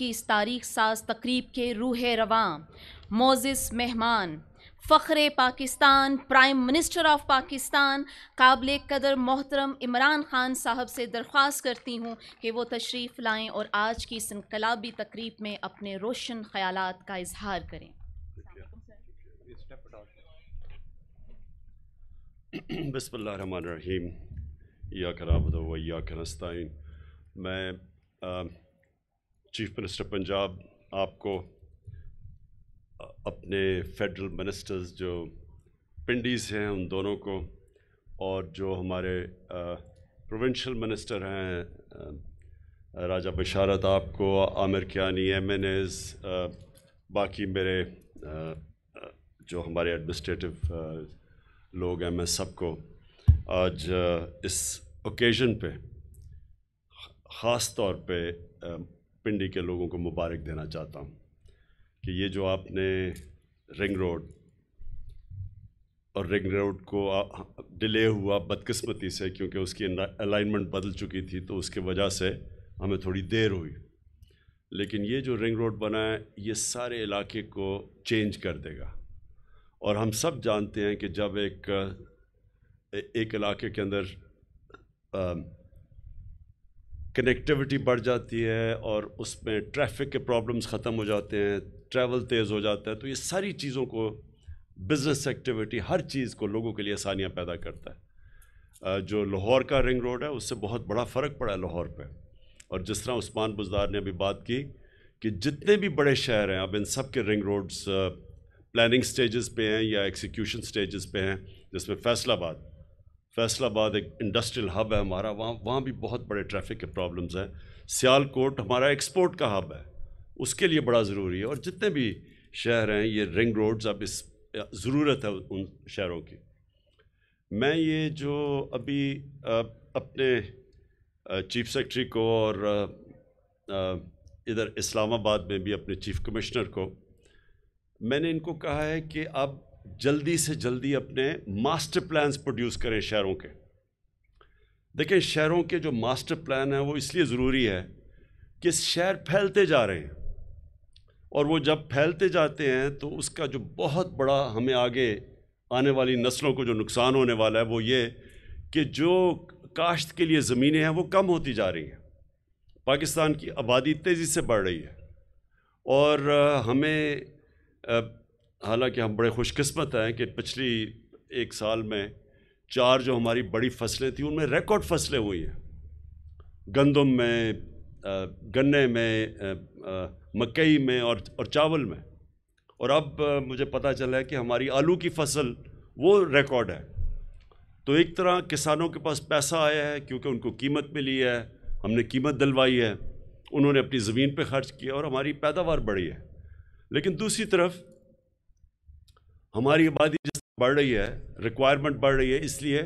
की इस तारीख साज तकरीब के रूह रवान मोजिस मेहमान फ़ख्र Pakistan prime minister of Pakistan काबिल कदर मोहतरम इमरान ख़ान साहब से दरख्वास्त करती हूँ कि वो तशरीफ़ लाएँ और आज की इस इनकलाबी तकरीब में अपने रोशन ख्याल का इजहार करें बसमीम या कराबद या करस्तान मैं आ, चीफ मिनिस्टर पंजाब आपको अपने फेडरल मिनिस्टर्स जो पिंडीज हैं उन दोनों को और जो हमारे प्रोविंशियल मिनिस्टर हैं राजा बशारत आपको Amir Kiyani M N As बाकी मेरे आ, जो हमारे एडमिनिस्ट्रेटिव लोग हैं मैं सबको आज इस ओकेज़न पे ख़ास तौर पे पिंडी के लोगों को मुबारक देना चाहता हूँ कि ये जो आपने रिंग रोड और रिंग रोड को डिले हुआ बदकिस्मती से क्योंकि उसकी अलाइनमेंट बदल चुकी थी तो उसके वजह से हमें थोड़ी देर हुई लेकिन ये जो रिंग रोड बना है ये सारे इलाके को चेंज कर देगा और हम सब जानते हैं कि जब एक एक इलाके के अंदर कनेक्टिविटी बढ़ जाती है और उसमें ट्रैफिक के प्रॉब्लम्स ख़त्म हो जाते हैं ट्रैवल तेज़ हो जाता है तो ये सारी चीज़ों को बिज़नेस एक्टिविटी हर चीज़ को लोगों के लिए आसानियाँ पैदा करता है जो लाहौर का रिंग रोड है उससे बहुत बड़ा फ़र्क पड़ा है लाहौर पर और जिस तरह उस्मान बुजदार ने अभी बात की कि जितने भी बड़े शहर हैं अब इन सब के रिंग रोड्स प्लानिंग स्टेजेस पे हैं या एक्सिक्यूशन स्टेजेस पे हैं जिसमें फैसलाबाद फैसलाबाद एक इंडस्ट्रियल हब है हमारा वहाँ वहाँ भी बहुत बड़े ट्रैफिक के प्रॉब्लम्स हैं सियालकोट हमारा एक्सपोर्ट का हब है उसके लिए बड़ा ज़रूरी है और जितने भी शहर हैं ये रिंग रोड्स अब इस ज़रूरत है उन शहरों की मैं ये जो अभी अपने चीफ सेक्रेटरी को और इधर इस्लामाबाद में भी अपने चीफ कमिश्नर को मैंने इनको कहा है कि अब जल्दी से जल्दी अपने मास्टर प्लान्स प्रोड्यूस करें शहरों के देखें शहरों के जो मास्टर प्लान है वो इसलिए ज़रूरी है कि शहर फैलते जा रहे हैं और वो जब फैलते जाते हैं तो उसका जो बहुत बड़ा हमें आगे आने वाली नस्लों को जो नुकसान होने वाला है वो ये कि जो काश्त के लिए ज़मीनें हैं वो कम होती जा रही हैं पाकिस्तान की आबादी तेज़ी से बढ़ रही है और हमें हालांकि हम बड़े खुशकस्मत हैं कि पिछली एक साल में चार जो हमारी बड़ी फसलें थी उनमें रिकॉर्ड फसलें हुई हैं गंदम में गन्ने में मकई में और और चावल में और अब मुझे पता चला है कि हमारी आलू की फसल वो रिकॉर्ड है तो एक तरह किसानों के पास पैसा आया है क्योंकि उनको कीमत मिली है हमने कीमत दिलवाई है उन्होंने अपनी ज़मीन पे खर्च किया और हमारी पैदावार बढ़ी है लेकिन दूसरी तरफ हमारी आबादी जिस बढ़ रही है रिक्वायरमेंट बढ़ रही है इसलिए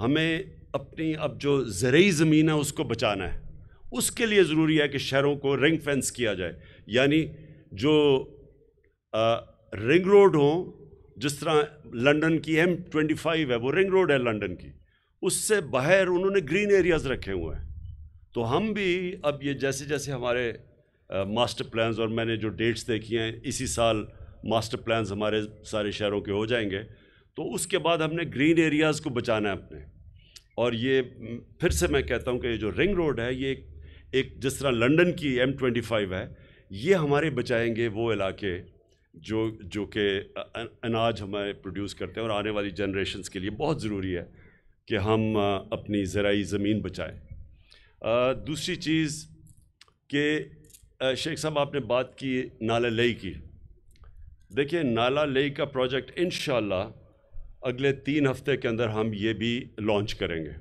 हमें अपनी अब जो ज़रूरी ज़मीन है उसको बचाना है उसके लिए ज़रूरी है कि शहरों को रिंग फेंस किया जाए यानी जो आ, रिंग रोड हों जिस तरह लंदन की एम ट्वेंटी फाइव है वो रिंग रोड है लंदन की उससे बाहर उन्होंने ग्रीन एरियाज़ रखे हुए हैं तो हम भी अब ये जैसे जैसे हमारे मास्टर प्लान्स और मैंने जो डेट्स देखी हैं इसी साल मास्टर प्लान्स हमारे सारे शहरों के हो जाएंगे तो उसके बाद हमने ग्रीन एरियाज़ को बचाना है अपने और ये फिर से मैं कहता हूँ कि ये जो रिंग रोड है ये एक जिस तरह लंदन की एम ट्वेंटी फाइव है ये हमारे बचाएंगे वो इलाके जो जो कि अनाज हमें प्रोड्यूस करते हैं और आने वाली जनरेशन्स के लिए बहुत ज़रूरी है कि हम अपनी ज़राई ज़मीन बचाएं दूसरी चीज़ कि शेख साहब आपने बात की नाले लई की देखिए नाला लेई का प्रोजेक्ट इन अगले तीन हफ्ते के अंदर हम ये भी लॉन्च करेंगे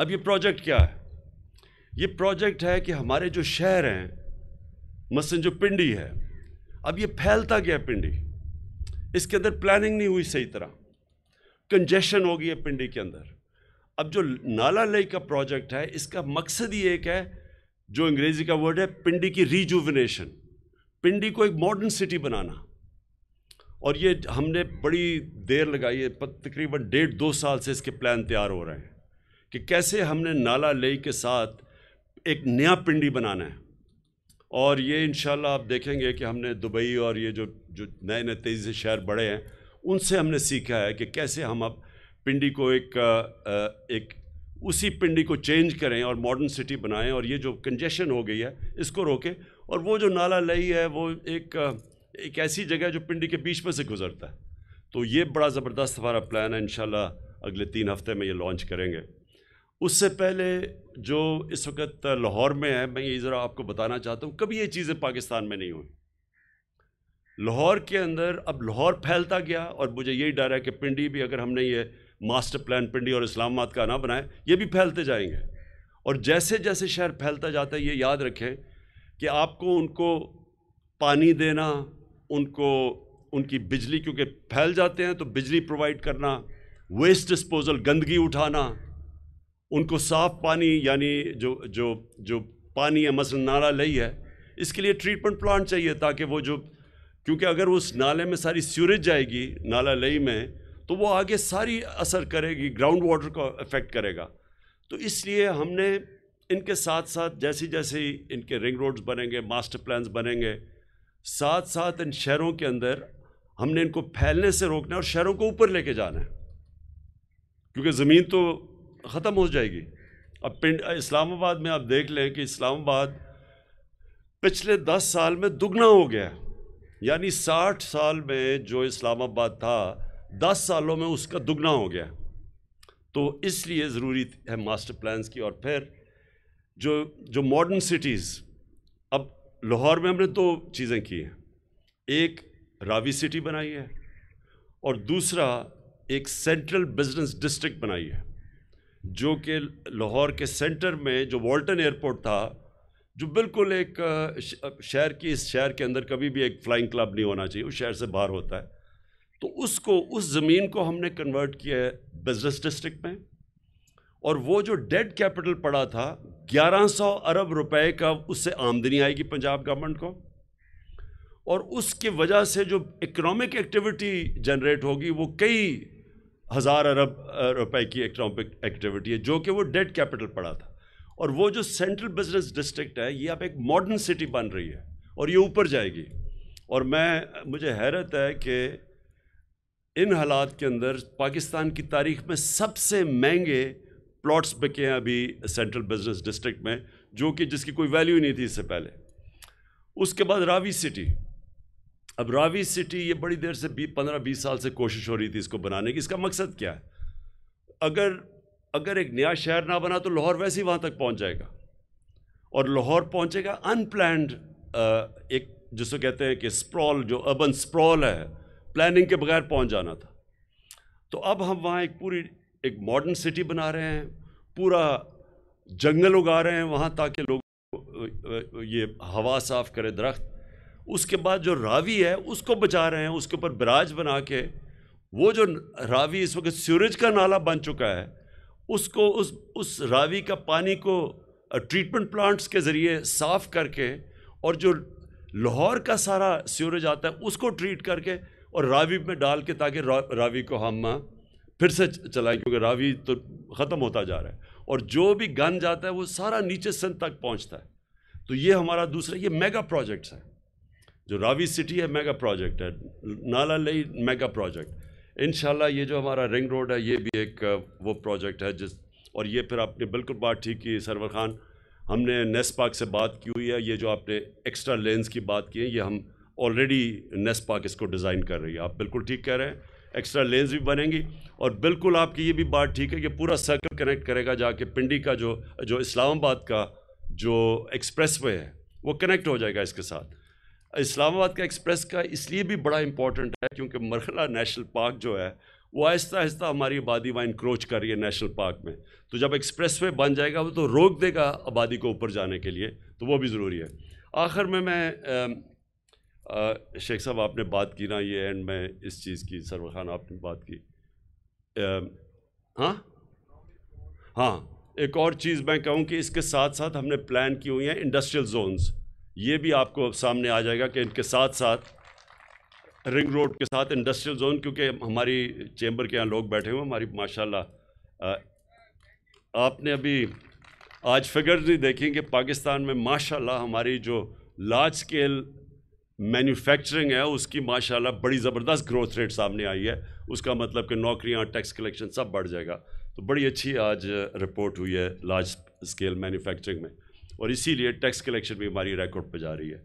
अब ये प्रोजेक्ट क्या है ये प्रोजेक्ट है कि हमारे जो शहर हैं मसन जो पिंडी है अब ये फैलता गया पिंडी इसके अंदर प्लानिंग नहीं हुई सही तरह कंजेशन हो गई है पिंडी के अंदर अब जो नाला लेक का प्रोजेक्ट है इसका मकसद ही एक है जो अंग्रेज़ी का वर्ड है पिंडी की रिजुविनेशन पिंडी को एक मॉडर्न सिटी बनाना और ये हमने बड़ी देर लगाई है तकरीबन डेढ़ दो साल से इसके प्लान तैयार हो रहे हैं कि कैसे हमने नाला लेई के साथ एक नया पिंडी बनाना है और ये इन आप देखेंगे कि हमने दुबई और ये जो जो नए नए तेज़ी से शहर बड़े हैं उनसे हमने सीखा है कि कैसे हम अब पिंडी को एक एक उसी पिंडी को चेंज करें और मॉडर्न सिटी बनाएं और ये जो कंजेशन हो गई है इसको रोकें और वो जो नाला लई है वो एक एक ऐसी जगह जो पिंडी के बीच में से गुजरता है तो ये बड़ा ज़बरदस्त हमारा प्लान है इन अगले तीन हफ्ते में ये लॉन्च करेंगे उससे पहले जो इस वक्त लाहौर में है मैं ये ज़रा आपको बताना चाहता हूँ कभी ये चीज़ें पाकिस्तान में नहीं हुई लाहौर के अंदर अब लाहौर फैलता गया और मुझे यही डर है कि पिंडी भी अगर हमने ये मास्टर प्लान पिंडी और इस्लामाबाद का ना बनाए ये भी फैलते जाएंगे और जैसे जैसे शहर फैलता जाता है ये याद रखें कि आपको उनको पानी देना उनको उनकी बिजली क्योंकि फैल जाते हैं तो बिजली प्रोवाइड करना वेस्ट डिस्पोज़ल गंदगी उठाना उनको साफ़ पानी यानी जो जो जो पानी है मसल नाला लही है इसके लिए ट्रीटमेंट प्लांट चाहिए ताकि वो जो क्योंकि अगर उस नाले में सारी सीवरेज जाएगी नाला लही में तो वो आगे सारी असर करेगी ग्राउंड वाटर को अफेक्ट करेगा तो इसलिए हमने इनके साथ साथ जैसे जैसे इनके रिंग रोड्स बनेंगे मास्टर प्लान्स बनेंगे साथ साथ इन शहरों के अंदर हमने इनको फैलने से रोकना है और शहरों को ऊपर लेके जाना है क्योंकि ज़मीन तो ख़त्म हो जाएगी अब पिंड इस्लामाबाद में आप देख लें कि इस्लामाबाद पिछले दस साल में दुगना हो गया यानी साठ साल में जो इस्लामाबाद था दस सालों में उसका दुगना हो गया तो इसलिए ज़रूरी है मास्टर प्लान्स की और फिर जो जो मॉडर्न सिटीज़ अब लाहौर में हमने दो चीज़ें की हैं एक रावी सिटी बनाई है और दूसरा एक सेंट्रल बिजनेस डिस्ट्रिक्ट बनाई है जो कि लाहौर के सेंटर में जो वॉल्टन एयरपोर्ट था जो बिल्कुल एक शहर की इस शहर के अंदर कभी भी एक फ्लाइंग क्लब नहीं होना चाहिए उस शहर से बाहर होता है तो उसको उस ज़मीन को हमने कन्वर्ट किया है बिजनेस डिस्ट्रिक्ट में और वो जो डेड कैपिटल पड़ा था 1100 अरब रुपए का उससे आमदनी आएगी पंजाब गवर्नमेंट को और उसके वजह से जो इकोनॉमिक एक्टिविटी जनरेट होगी वो कई हज़ार अरब रुपए की इकोनॉमिक एक्टिविटी है जो कि वो डेड कैपिटल पड़ा था और वो जो सेंट्रल बिजनेस डिस्ट्रिक्ट है ये अब एक मॉडर्न सिटी बन रही है और ये ऊपर जाएगी और मैं मुझे हैरत है कि इन हालात के अंदर पाकिस्तान की तारीख में सबसे महंगे प्लॉट्स बिके हैं अभी सेंट्रल बिजनेस डिस्ट्रिक्ट में जो कि जिसकी कोई वैल्यू ही नहीं थी इससे पहले उसके बाद रावी सिटी अब रावी सिटी ये बड़ी देर से बी पंद्रह बीस साल से कोशिश हो रही थी इसको बनाने की इसका मकसद क्या है अगर अगर एक नया शहर ना बना तो लाहौर वैसे ही वहाँ तक पहुँच जाएगा और लाहौर पहुँचेगा अनप्लैंड एक जिसको कहते हैं कि स्प्रॉल जो अर्बन स्प्रॉल है प्लानिंग के बगैर पहुँच जाना था तो अब हम वहाँ एक पूरी एक मॉडर्न सिटी बना रहे हैं पूरा जंगल उगा रहे हैं वहाँ ताकि लोग ये हवा साफ करे दरख्त उसके बाद जो रावी है उसको बचा रहे हैं उसके ऊपर बराज बना के वो जो रावी इस वक्त सूरज का नाला बन चुका है उसको उस उस रावी का पानी को ट्रीटमेंट प्लांट्स के ज़रिए साफ़ करके और जो लाहौर का सारा सूरज आता है उसको ट्रीट करके और रावी में डाल के ताकि रा, रावी को हम फिर से चलाएं क्योंकि रावी तो ख़त्म होता जा रहा है और जो भी गन जाता है वो सारा नीचे सिंध तक पहुंचता है तो ये हमारा दूसरा ये मेगा प्रोजेक्ट्स है जो रावी सिटी है मेगा प्रोजेक्ट है नाला ले मेगा प्रोजेक्ट इन ये जो हमारा रिंग रोड है ये भी एक वो प्रोजेक्ट है जिस और ये फिर आपने बिल्कुल बात ठीक की सरवर खान हमने पार्क से बात की हुई है ये जो आपने एक्स्ट्रा लेंस की बात की है ये हम ऑलरेडी नेस पार्क इसको डिज़ाइन कर रही है आप बिल्कुल ठीक कह रहे हैं एक्स्ट्रा लेंस भी बनेंगी और बिल्कुल आपकी ये भी बात ठीक है कि पूरा सर्कल कनेक्ट करेगा जाके पिंडी का जो जो इस्लामाबाद का जो एक्सप्रेस वे है वो कनेक्ट हो जाएगा इसके साथ इस्लामाबाद का एक्सप्रेस का इसलिए भी बड़ा इंपॉर्टेंट है क्योंकि मरला नेशनल पार्क जो है वो आहिस्ता आहिस्ता हमारी आबादी वहाँ इंक्रोच कर रही है नेशनल पार्क में तो जब एक्सप्रेस वे बन जाएगा वो तो रोक देगा आबादी को ऊपर जाने के लिए तो वो भी ज़रूरी है आखिर में मैं शेख साहब आपने बात की ना ये एंड में इस चीज़ की सरवर खान आपने बात की हाँ हाँ एक और चीज़ मैं कहूँ कि इसके साथ साथ हमने प्लान की हुई हैं इंडस्ट्रियल जोन्स ये भी आपको अब सामने आ जाएगा कि इनके साथ साथ रिंग रोड के साथ इंडस्ट्रियल जोन क्योंकि हमारी चैम्बर के यहाँ लोग बैठे हुए हमारी माशाल्लाह आपने अभी आज फिगर्स नहीं देखी कि पाकिस्तान में माशाल्लाह हमारी जो लार्ज स्केल मैन्युफैक्चरिंग है उसकी माशाल्लाह बड़ी ज़बरदस्त ग्रोथ रेट सामने आई है उसका मतलब कि नौकरियाँ टैक्स कलेक्शन सब बढ़ जाएगा तो बड़ी अच्छी आज रिपोर्ट हुई है लार्ज स्केल मैन्युफैक्चरिंग में और इसीलिए टैक्स कलेक्शन भी हमारी रिकॉर्ड पर जा रही है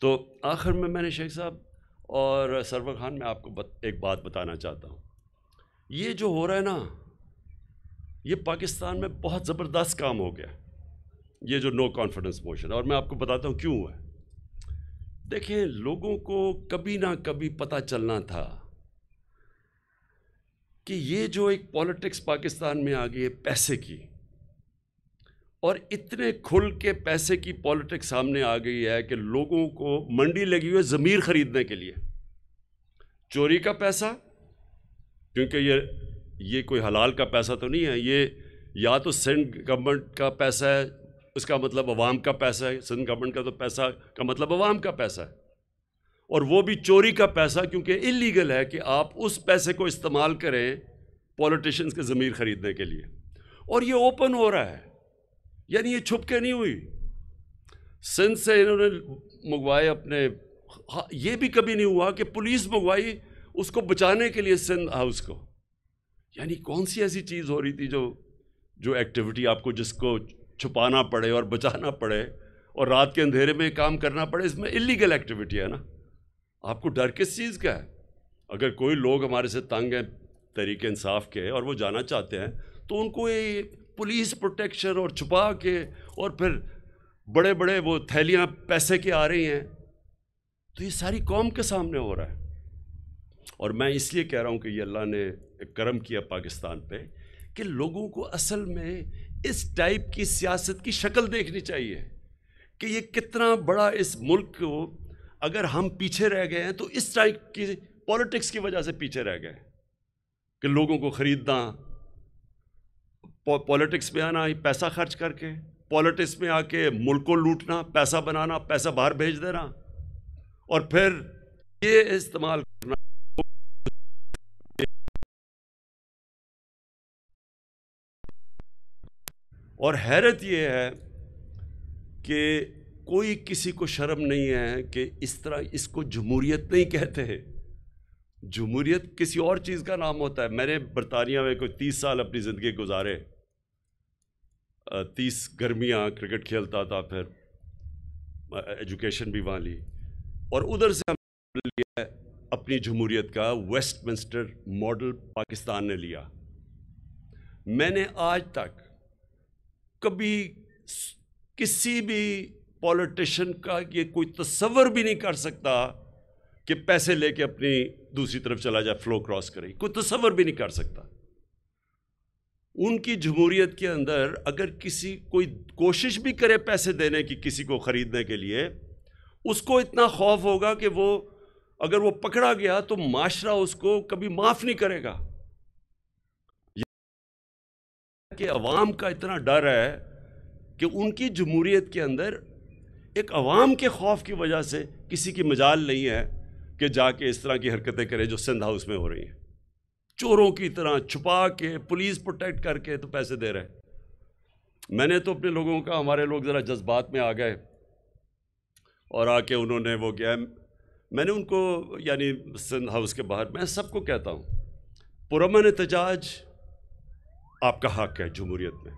तो आखिर में मैंने शेख साहब और सरवर खान मैं आपको बत, एक बात बताना चाहता हूँ ये जो हो रहा है ना ये पाकिस्तान में बहुत ज़बरदस्त काम हो गया ये जो नो कॉन्फिडेंस मोशन और मैं आपको बताता हूँ क्यों हुआ है देखिए लोगों को कभी ना कभी पता चलना था कि ये जो एक पॉलिटिक्स पाकिस्तान में आ गई है पैसे की और इतने खुल के पैसे की पॉलिटिक्स सामने आ गई है कि लोगों को मंडी लगी हुई है ज़मीर ख़रीदने के लिए चोरी का पैसा क्योंकि ये ये कोई हलाल का पैसा तो नहीं है ये या तो सेंट गवर्नमेंट का पैसा है उसका मतलब अवाम का पैसा है सिंध गवर्नमेंट का तो पैसा का मतलब अवाम का पैसा है और वो भी चोरी का पैसा क्योंकि इलीगल है कि आप उस पैसे को इस्तेमाल करें पॉलिटिशियंस के ज़मीर ख़रीदने के लिए और ये ओपन हो रहा है यानी ये छुप के नहीं हुई सिंध से इन्होंने मंगवाए अपने हाँ, ये भी कभी नहीं हुआ कि पुलिस मंगवाई उसको बचाने के लिए सिंध हाउस को यानी कौन सी ऐसी चीज़ हो रही थी जो जो एक्टिविटी आपको जिसको छुपाना पड़े और बचाना पड़े और रात के अंधेरे में काम करना पड़े इसमें इलीगल एक्टिविटी है ना आपको डर किस चीज़ का है अगर कोई लोग हमारे से तंग हैं तरीके इंसाफ के और वो जाना चाहते हैं तो उनको ये पुलिस प्रोटेक्शन और छुपा के और फिर बड़े बड़े वो थैलियाँ पैसे के आ रही हैं तो ये सारी कौम के सामने हो रहा है और मैं इसलिए कह रहा हूँ कि ये अल्लाह ने करम किया पाकिस्तान पे कि लोगों को असल में इस टाइप की सियासत की शक्ल देखनी चाहिए कि ये कितना बड़ा इस मुल्क को अगर हम पीछे रह गए हैं तो इस टाइप की पॉलिटिक्स की वजह से पीछे रह गए कि लोगों को ख़रीदना पॉलिटिक्स में आना पैसा खर्च करके पॉलिटिक्स में आके मुल्क को लूटना पैसा बनाना पैसा बाहर भेज देना और फिर ये इस्तेमाल करना और हैरत ये है कि कोई किसी को शर्म नहीं है कि इस तरह इसको जमहूरीत नहीं कहते हैं जमहूरीत किसी और चीज़ का नाम होता है मैंने बरतानिया में कोई तीस साल अपनी ज़िंदगी गुजारे तीस गर्मियाँ क्रिकेट खेलता था फिर एजुकेशन भी वहाँ ली और उधर से हमने लिया अपनी जमूरीत का वेस्टमिंस्टर मॉडल पाकिस्तान ने लिया मैंने आज तक कभी किसी भी पॉलिटिशन का ये कोई तस्वर भी नहीं कर सकता कि पैसे लेके अपनी दूसरी तरफ चला जाए फ्लो क्रॉस करे कोई तस्वर भी नहीं कर सकता उनकी जमूरीत के अंदर अगर किसी कोई कोशिश भी करे पैसे देने की किसी को ख़रीदने के लिए उसको इतना खौफ होगा कि वो अगर वो पकड़ा गया तो माशरा उसको कभी माफ़ नहीं करेगा कि अवाम का इतना डर है कि उनकी जमहूरीत के अंदर एक अवाम के खौफ की वजह से किसी की मजाल नहीं है कि जाके इस तरह की हरकतें करें जो सिंध हाउस में हो रही हैं चोरों की तरह छुपा के पुलिस प्रोटेक्ट करके तो पैसे दे रहे मैंने तो अपने लोगों का हमारे लोग ज़रा जज्बात में आ गए और आके उन्होंने वो किया मैंने उनको यानी सिंध हाउस के बाहर मैं सबको कहता हूँ पुरमन एहतजाज आपका हक है जमहूरियत में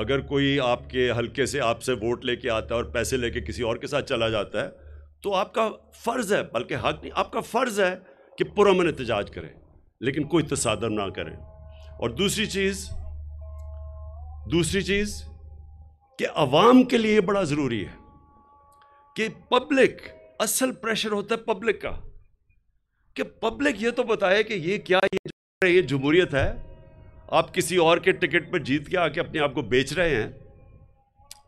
अगर कोई आपके हल्के से आपसे वोट लेके आता है और पैसे लेके किसी और के साथ चला जाता है तो आपका फ़र्ज़ है बल्कि हक नहीं आपका फ़र्ज़ है कि पुरमन एहतजाज करें लेकिन कोई तसादम ना करें और दूसरी चीज़ दूसरी चीज़ कि आवाम के लिए बड़ा ज़रूरी है कि पब्लिक असल प्रेशर होता है पब्लिक का कि पब्लिक ये तो बताए कि ये क्या ये ये जमहूरियत है आप किसी और के टिकट पर जीत के आके अपने आप को बेच रहे हैं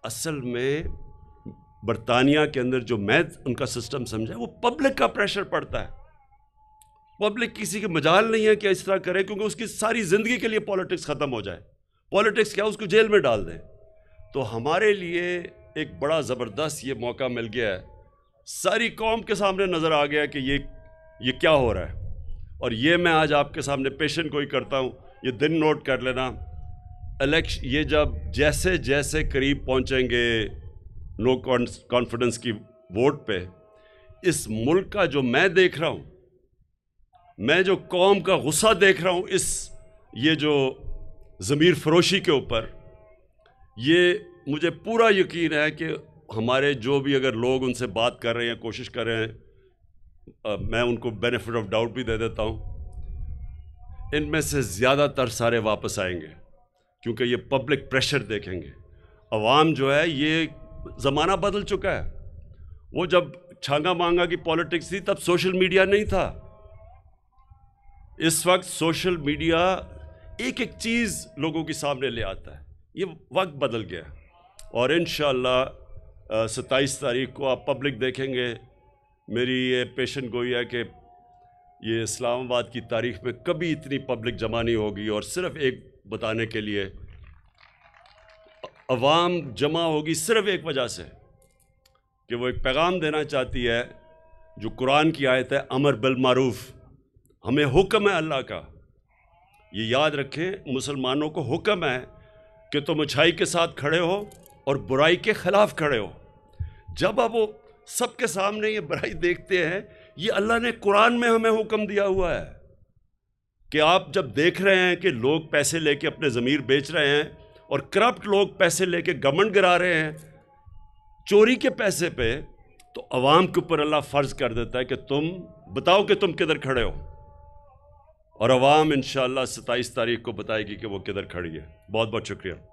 असल में बरतानिया के अंदर जो मैथ उनका सिस्टम समझा वो पब्लिक का प्रेशर पड़ता है पब्लिक किसी के मजाल नहीं है कि इस तरह करे क्योंकि उसकी सारी ज़िंदगी के लिए पॉलिटिक्स ख़त्म हो जाए पॉलिटिक्स क्या उसको जेल में डाल दें तो हमारे लिए एक बड़ा ज़बरदस्त ये मौका मिल गया है सारी कौम के सामने नज़र आ गया कि ये ये क्या हो रहा है और ये मैं आज आपके सामने पेशन को ही करता हूँ ये दिन नोट कर लेना इलेक्शन ये जब जैसे जैसे करीब पहुंचेंगे नो कॉन्फिडेंस की वोट पे इस मुल्क का जो मैं देख रहा हूँ मैं जो कौम का गुस्सा देख रहा हूँ इस ये जो ज़मीर फरोशी के ऊपर ये मुझे पूरा यकीन है कि हमारे जो भी अगर लोग उनसे बात कर रहे हैं कोशिश कर रहे हैं मैं उनको बेनिफिट ऑफ डाउट भी दे देता हूँ इनमें से ज़्यादातर सारे वापस आएंगे क्योंकि ये पब्लिक प्रेशर देखेंगे अवाम जो है ये ज़माना बदल चुका है वो जब छांगा मांगा की पॉलिटिक्स थी तब सोशल मीडिया नहीं था इस वक्त सोशल मीडिया एक एक चीज़ लोगों के सामने ले आता है ये वक्त बदल गया और इन सत्ताईस तारीख को आप पब्लिक देखेंगे मेरी ये पेशन गोई है कि ये इस्लामाबाद की तारीख में कभी इतनी पब्लिक जमा नहीं होगी और सिर्फ एक बताने के लिए अवाम जमा होगी सिर्फ एक वजह से कि वो एक पैगाम देना चाहती है जो कुरान की आयत है अमर बिल मारूफ हमें हुक्म है अल्लाह का ये याद रखें मुसलमानों को हुक्म है कि तुम अच्छाई के साथ खड़े हो और बुराई के ख़िलाफ़ खड़े हो जब आप वो सबके सामने ये बुराई देखते हैं ये अल्लाह ने कुरान में हमें हुक्म दिया हुआ है कि आप जब देख रहे हैं कि लोग पैसे लेके अपने ज़मीर बेच रहे हैं और करप्ट लोग पैसे लेके गमंड गिरा रहे हैं चोरी के पैसे पे तो अवाम के ऊपर अल्लाह फ़र्ज़ कर देता है कि तुम बताओ कि तुम किधर खड़े हो और अवाम इन सत्ताईस तारीख को बताएगी कि वो किधर खड़ी है बहुत बहुत शुक्रिया